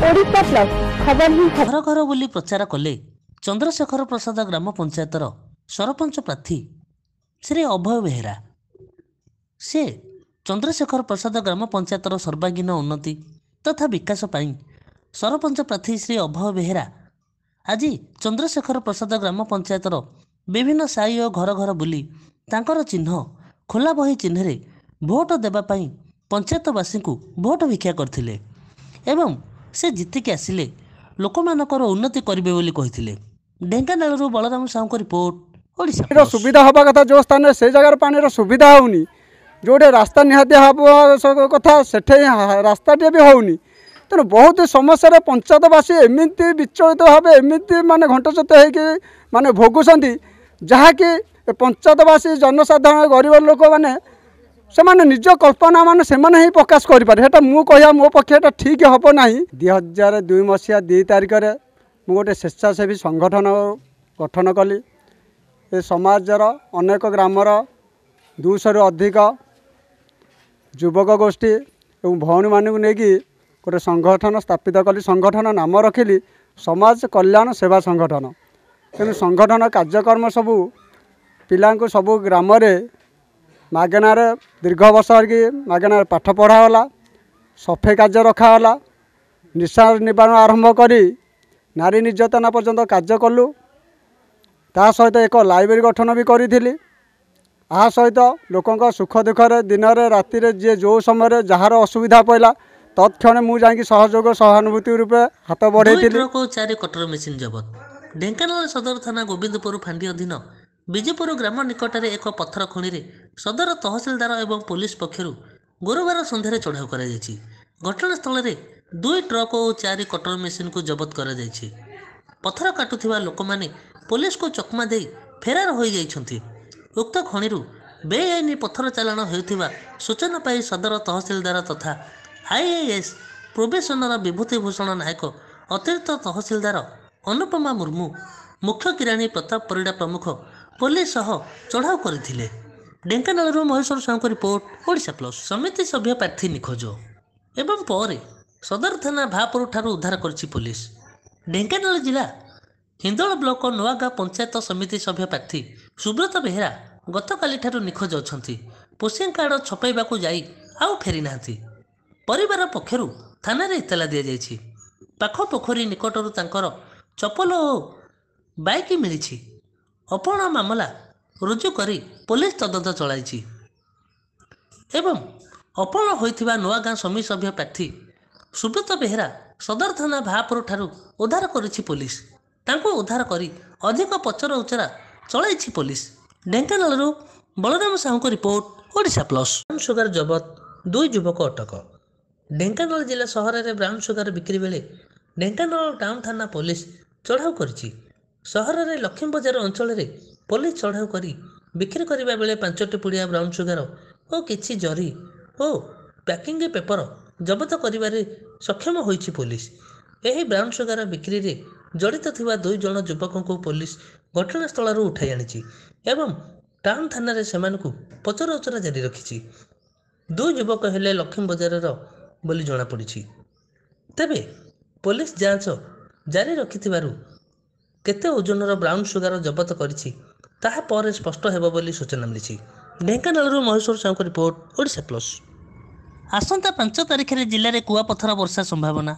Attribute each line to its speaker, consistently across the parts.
Speaker 1: ଘର ଘର ବୋଲି ପ୍ରଚାର କଲେ ଚନ୍ଦ୍ରଶେଖର ପ୍ରସାଦ ଗ୍ରାମ ପଞ୍ଚାୟତର ସରପଞ୍ଚ ପ୍ରାର୍ଥୀ ଶ୍ରୀ ଅଭୟ ବେହେରା ସେ ଚନ୍ଦ୍ରଶେଖର ପ୍ରସାଦ ଗ୍ରାମ ପଞ୍ଚାୟତର ସର୍ବାଙ୍ଗୀନ ଉନ୍ନତି ତଥା ବିକାଶ ପାଇଁ ସରପଞ୍ଚ ପ୍ରାର୍ଥୀ ଶ୍ରୀ ଅଭୟ ବେହେରା ଆଜି ଚନ୍ଦ୍ରଶେଖର ପ୍ରସାଦ ଗ୍ରାମ ପଞ୍ଚାୟତର ବିଭିନ୍ନ ସାହି ଓ ଘର ଘର ବୁଲି ତାଙ୍କର ଚିହ୍ନ ଖୋଲା ବହି ଚିହ୍ନରେ ଭୋଟ ଦେବା ପାଇଁ ପଞ୍ଚାୟତବାସୀଙ୍କୁ ଭୋଟ ଭିକ୍ଷା କରିଥିଲେ ଏବଂ ସେ ଜିତିକି ଆସିଲେ ଲୋକମାନଙ୍କର ଉନ୍ନତି କରିବେ ବୋଲି କହିଥିଲେ
Speaker 2: ଢେଙ୍କାନାଳରୁ ବଳରାମ ସାହୁଙ୍କ ରିପୋର୍ଟ ଓଡ଼ିଶା ପାଣିର ସୁବିଧା ହେବା କଥା ଯେଉଁ ସ୍ଥାନରେ ସେ ଜାଗାରେ ପାଣିର ସୁବିଧା ହେଉନି ଯେଉଁଠି ରାସ୍ତା ନିହାତି ହେବା କଥା ସେଠି ରାସ୍ତାଟିଏ ବି ହେଉନି ତେଣୁ ବହୁତ ସମସ୍ୟାରେ ପଞ୍ଚାୟତବାସୀ ଏମିତି ବିଚଳିତ ଭାବେ ଏମିତି ମାନେ ଘଣ୍ଟଚତ ହେଇକି ମାନେ ଭୋଗୁଛନ୍ତି ଯାହାକି ପଞ୍ଚାୟତବାସୀ ଜନସାଧାରଣ ଗରିବ ଲୋକମାନେ ସେମାନେ ନିଜ କଳ୍ପନା ମାନେ ସେମାନେ ହିଁ ପ୍ରକାଶ କରିପାରେ ସେଟା ମୁଁ କହିବା ମୋ ପକ୍ଷେ ଏଇଟା ଠିକ୍ ହେବ ନାହିଁ ଦୁଇ ହଜାର ଦୁଇ ମସିହା ଦୁଇ ତାରିଖରେ ମୁଁ ଗୋଟେ ସ୍ୱେଚ୍ଛାସେବୀ ସଂଗଠନ ଗଠନ କଲି ଏ ସମାଜର ଅନେକ ଗ୍ରାମର ଦୁଇଶହରୁ ଅଧିକ ଯୁବକ ଗୋଷ୍ଠୀ ଏବଂ ଭଉଣୀମାନଙ୍କୁ ନେଇକି ଗୋଟେ ସଂଗଠନ ସ୍ଥାପିତ କଲି ସଂଗଠନ ନାମ ରଖିଲି ସମାଜ କଲ୍ୟାଣ ସେବା ସଂଗଠନ ତେଣୁ ସଂଗଠନ କାର୍ଯ୍ୟକ୍ରମ ସବୁ ପିଲାଙ୍କୁ ସବୁ ଗ୍ରାମରେ ମାଗଣାରେ ଦୀର୍ଘ ବର୍ଷ ହେଇକି ମାଗଣାରେ ପାଠ ପଢ଼ା ହେଲା ସଫେଇ କାର୍ଯ୍ୟ ରଖାଗଲା ନିଶା ନିବାରଣ ଆରମ୍ଭ କରି ନାରୀ ନିର୍ଯାତନା ପର୍ଯ୍ୟନ୍ତ କାର୍ଯ୍ୟ କଲୁ ତା ସହିତ ଏକ ଲାଇବ୍ରେରୀ ଗଠନ ବି କରିଥିଲି ଏହା ସହିତ ଲୋକଙ୍କ ସୁଖ ଦୁଃଖରେ ଦିନରେ ରାତିରେ ଯିଏ ଯେଉଁ ସମୟରେ ଯାହାର ଅସୁବିଧା ପଡ଼ିଲା ତତ୍କ୍ଷଣ ମୁଁ ଯାଇକି ସହଯୋଗ ସହାନୁଭୂତି ରୂପେ ହାତ ବଢ଼େଇଥିଲି
Speaker 1: ଢେଙ୍କାନାଳ ସଦର ଥାନା ଗୋବିନ୍ଦପୁର ଫାଣ୍ଡି ଅଧୀନ ବିଜେପୁର ଗ୍ରାମ ନିକଟରେ ଏକ ପଥର ଖଣିରେ ସଦର ତହସିଲଦାର ଏବଂ ପୋଲିସ ପକ୍ଷରୁ ଗୁରୁବାର ସନ୍ଧ୍ୟାରେ ଚଢ଼ାଉ କରାଯାଇଛି ଘଟଣାସ୍ଥଳରେ ଦୁଇ ଟ୍ରକ୍ ଓ ଚାରି କଟର ମେସିନ୍କୁ ଜବତ କରାଯାଇଛି ପଥର କାଟୁଥିବା ଲୋକମାନେ ପୋଲିସକୁ ଚକମା ଦେଇ ଫେରାର ହୋଇଯାଇଛନ୍ତି ଉକ୍ତ ଖଣିରୁ ବେଆଇନ ପଥର ଚାଲାଣ ହେଉଥିବା ସୂଚନା ପାଇ ସଦର ତହସିଲଦାର ତଥା ଆଇଏଏସ୍ ପ୍ରୋବେସନର ବିଭୂତିଭୂଷଣ ନାୟକ ଅତିରିକ୍ତ ତହସିଲଦାର ଅନୁପମା ମୁର୍ମୁ ମୁଖ୍ୟ କିରାଣୀ ପ୍ରତାପ ପରିଡ଼ା ପ୍ରମୁଖ ପୋଲିସ ସହ ଚଢ଼ାଉ କରିଥିଲେ ଢେଙ୍କାନାଳରୁ ମହେଶ୍ୱର ସାହୁଙ୍କ ରିପୋର୍ଟ ଓଡ଼ିଶା ପ୍ଲସ୍ ସମିତି ସଭ୍ୟ ପ୍ରାର୍ଥୀ ନିଖୋଜ ଏବଂ ପରେ ସଦର ଥାନା ଭାପୁର ଠାରୁ ଉଦ୍ଧାର କରିଛି ପୋଲିସ ଢେଙ୍କାନାଳ ଜିଲ୍ଲା ହିନ୍ଦୋଳ ବ୍ଲକ ନୂଆଗାଁ ପଞ୍ଚାୟତ ସମିତି ସଭ୍ୟ ପ୍ରାର୍ଥୀ ସୁବ୍ରତ ବେହେରା ଗତକାଲିଠାରୁ ନିଖୋଜ ଅଛନ୍ତି ପୋଷିଆ କାର୍ଡ଼ ଛପାଇବାକୁ ଯାଇ ଆଉ ଫେରିନାହାନ୍ତି ପରିବାର ପକ୍ଷରୁ ଥାନାରେ ଇତଲା ଦିଆଯାଇଛି ପାଖ ପୋଖରୀ ନିକଟରୁ ତାଙ୍କର ଚପଲ ଓ ବାଇକ୍ ମିଳିଛି ଅପହରଣ ମାମଲା ରୁଜୁ କରି ପୋଲିସ ତଦନ୍ତ ଚଳାଇଛି ଏବଂ ଅପହରଣ ହୋଇଥିବା ନୂଆ ଗାଁ ସମୀ ସଭ୍ୟ ପ୍ରାର୍ଥୀ ସୁବ୍ରତ ବେହେରା ସଦର ଥାନା ଭାପୁର ଠାରୁ ଉଦ୍ଧାର କରିଛି ପୋଲିସ ତାଙ୍କୁ ଉଦ୍ଧାର କରି ଅଧିକ ପଚରା ଉଚରା ଚଳାଇଛି ପୋଲିସ ଢେଙ୍କାନାଳରୁ ବଳରାମ ସାହୁଙ୍କ report Odisha plus brown sugar ଜବତ ଦୁଇ ଯୁବକ ଅଟକ ଢେଙ୍କାନାଳ ଜିଲ୍ଲା ସହରରେ ବ୍ରାଉନ୍ ସୁଗାର ବିକ୍ରି ବେଳେ ଢେଙ୍କାନାଳ ଟାଉନ୍ ଥାନା ପୋଲିସ ଚଢ଼ାଉ କରିଛି ସହରରେ ଲକ୍ଷ୍ମୀ ବଜାର ଅଞ୍ଚଳରେ ପୋଲିସ ଚଢ଼ାଉ କରି ବିକ୍ରି କରିବା ବେଳେ ପାଞ୍ଚଟି ପୁଡ଼ିଆ ବ୍ରାଉନ୍ ସୁଗାର ଓ କିଛି ଜରି ଓ ପ୍ୟାକିଂ ପେପର ଜବତ କରିବାରେ ସକ୍ଷମ ହୋଇଛି ପୋଲିସ ଏହି ବ୍ରାଉନ୍ ସୁଗାର ବିକ୍ରିରେ ଜଡ଼ିତ ଥିବା ଦୁଇ ଜଣ ଯୁବକଙ୍କୁ ପୋଲିସ ଘଟଣାସ୍ଥଳରୁ ଉଠାଇ ଆଣିଛି ଏବଂ ଟାଉନ୍ ଥାନାରେ ସେମାନଙ୍କୁ ପଚରାଉଚରା ଜାରି ରଖିଛି ଦୁଇ ଯୁବକ ହେଲେ ଲକ୍ଷ୍ମୀ ବଜାରର ବୋଲି ଜଣାପଡ଼ିଛି ତେବେ ପୋଲିସ ଯାଞ୍ଚ ଜାରି ରଖିଥିବାରୁ କେତେ ଓଜନର ବ୍ରାଉନ୍ ସୁଗାର ଜବତ କରିଛି ତାହା ପରେ ସ୍ପଷ୍ଟ ହେବ ବୋଲି ସୂଚନା ମିଳିଛି ଢେଙ୍କାନାଳରୁ ମହେଶ୍ୱର ସାହୁଙ୍କ ରିପୋର୍ଟ ଓଡ଼ିଶା ପ୍ଲସ୍ ଆସନ୍ତା ପାଞ୍ଚ ତାରିଖରେ ଜିଲ୍ଲାରେ କୁଆପଥର ବର୍ଷା ସମ୍ଭାବନା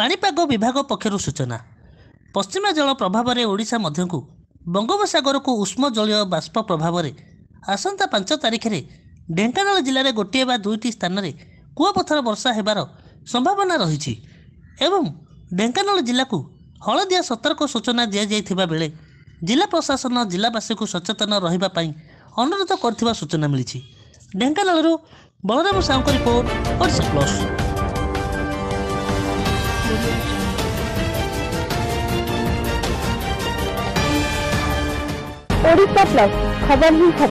Speaker 1: ପାଣିପାଗ ବିଭାଗ ପକ୍ଷରୁ ସୂଚନା ପଶ୍ଚିମା ଜଳ ପ୍ରଭାବରେ ଓଡ଼ିଶା ମଧ୍ୟକୁ ବଙ୍ଗୋପସାଗରକୁ ଉଷ୍ମ ଜଳୀୟ ବାଷ୍ପ ପ୍ରଭାବରେ ଆସନ୍ତା ପାଞ୍ଚ ତାରିଖରେ ଢେଙ୍କାନାଳ ଜିଲ୍ଲାରେ ଗୋଟିଏ ବା ଦୁଇଟି ସ୍ଥାନରେ କୁଆପଥର ବର୍ଷା ହେବାର ସମ୍ଭାବନା ରହିଛି ଏବଂ ଢେଙ୍କାନାଳ ଜିଲ୍ଲାକୁ ହଳଦିଆ ସତର୍କ ସୂଚନା ଦିଆଯାଇଥିବା ବେଳେ ଜିଲ୍ଲା ପ୍ରଶାସନ ଜିଲ୍ଲାବାସୀଙ୍କୁ ସଚେତନ ରହିବା ପାଇଁ ଅନୁରୋଧ କରିଥିବା ସୂଚନା ମିଳିଛି ଢେଙ୍କାନାଳରୁ ବଳରାମ ସାହୁଙ୍କ ରିପୋର୍ଟ ଓଡ଼ିଶା ପ୍ଲସ୍